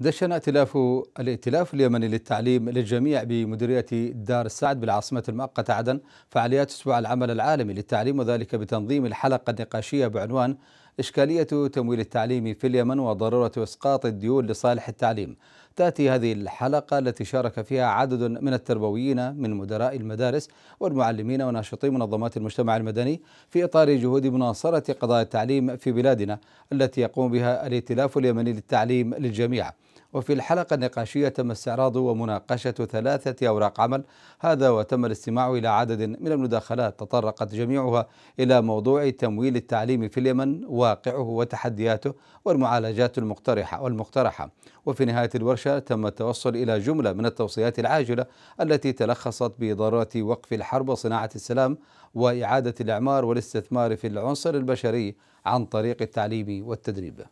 دشن ائتلاف الائتلاف اليمني للتعليم للجميع بمديرية دار السعد بالعاصمة المؤقتة عدن فعاليات أسبوع العمل العالمي للتعليم وذلك بتنظيم الحلقة النقاشية بعنوان إشكالية تمويل التعليم في اليمن وضرورة إسقاط الديون لصالح التعليم تأتي هذه الحلقة التي شارك فيها عدد من التربويين من مدراء المدارس والمعلمين وناشطي منظمات المجتمع المدني في إطار جهود مناصرة قضايا التعليم في بلادنا التي يقوم بها الائتلاف اليمني للتعليم للجميع وفي الحلقة النقاشية تم استعراض ومناقشة ثلاثة أوراق عمل هذا وتم الاستماع إلى عدد من المداخلات تطرقت جميعها إلى موضوع تمويل التعليم في اليمن واقعه وتحدياته والمعالجات المقترحة والمقترحة وفي نهاية الورشة تم التوصل إلى جملة من التوصيات العاجلة التي تلخصت بضرورة وقف الحرب وصناعة السلام وإعادة الإعمار والاستثمار في العنصر البشري عن طريق التعليم والتدريب